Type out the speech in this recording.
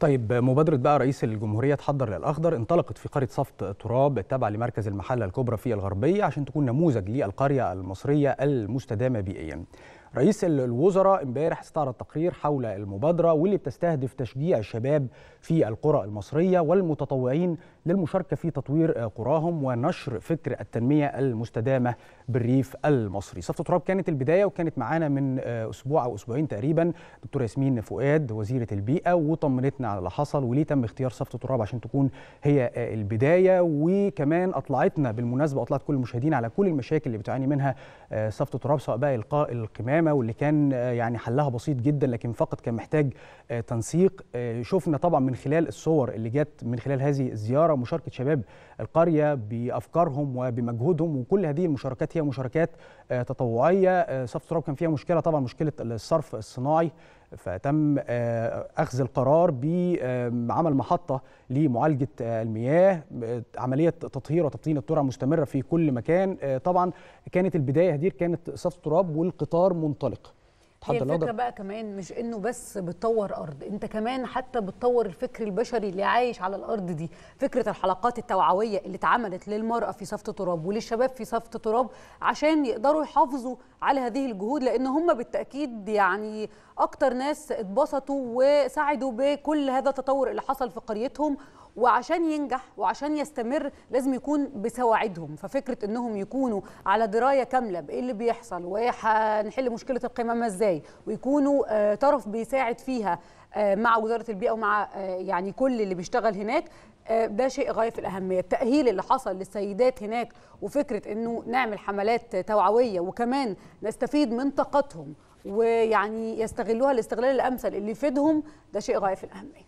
طيب مبادرة بقى رئيس الجمهورية تحضر للأخضر انطلقت في قرية صفت تراب التابعة لمركز المحلة الكبرى في الغربية عشان تكون نموذج للقرية المصرية المستدامة بيئيا رئيس الوزراء امبارح استعرض تقرير حول المبادره واللي بتستهدف تشجيع الشباب في القرى المصريه والمتطوعين للمشاركه في تطوير آه، قراهم ونشر فكر التنميه المستدامه بالريف المصري. صفه تراب كانت البدايه وكانت معانا من آه، اسبوع او اسبوعين تقريبا دكتوره ياسمين فؤاد وزيره البيئه وطمنتنا على اللي حصل وليه تم اختيار صفه تراب عشان تكون هي آه، البدايه وكمان اطلعتنا بالمناسبه اطلعت كل المشاهدين على كل المشاكل اللي بتعاني منها صفه تراب سواء بقى القاء القمام اليمامه واللي كان آه، يعني حلها بسيط جدا لكن فقط كان محتاج آه، تنسيق آه، شفنا طبعا من خلال الصور اللي جت من خلال هذه الزياره مشاركه شباب القريه بافكارهم وبمجهودهم وكل هذه المشاركات هي مشاركات تطوعيه صف تراب كان فيها مشكله طبعا مشكله الصرف الصناعي فتم آه، اخذ القرار بعمل محطه لمعالجه آه، المياه عمليه تطهير وتبطين الترع مستمره في كل مكان آه، طبعا كانت البدايه هدير كانت صف تراب والقطار منطلق هي الفكره بقى كمان مش انه بس بتطور ارض انت كمان حتى بتطور الفكر البشري اللي عايش على الارض دي فكره الحلقات التوعويه اللي اتعملت للمراه في صفه تراب وللشباب في صفه تراب عشان يقدروا يحافظوا على هذه الجهود لان هم بالتاكيد يعني اكتر ناس اتبسطوا وساعدوا بكل هذا التطور اللي حصل في قريتهم وعشان ينجح وعشان يستمر لازم يكون بسواعدهم ففكره انهم يكونوا على درايه كامله بايه اللي بيحصل وهنحل مشكله القمامه ازاي ويكونوا آه، طرف بيساعد فيها آه، مع وزاره البيئه ومع آه، يعني كل اللي بيشتغل هناك آه، ده شيء غايه في الاهميه التاهيل اللي حصل للسيدات هناك وفكره انه نعمل حملات توعويه وكمان نستفيد من طاقتهم ويعني يستغلوها الاستغلال الامثل اللي يفيدهم ده شيء غايه في الاهميه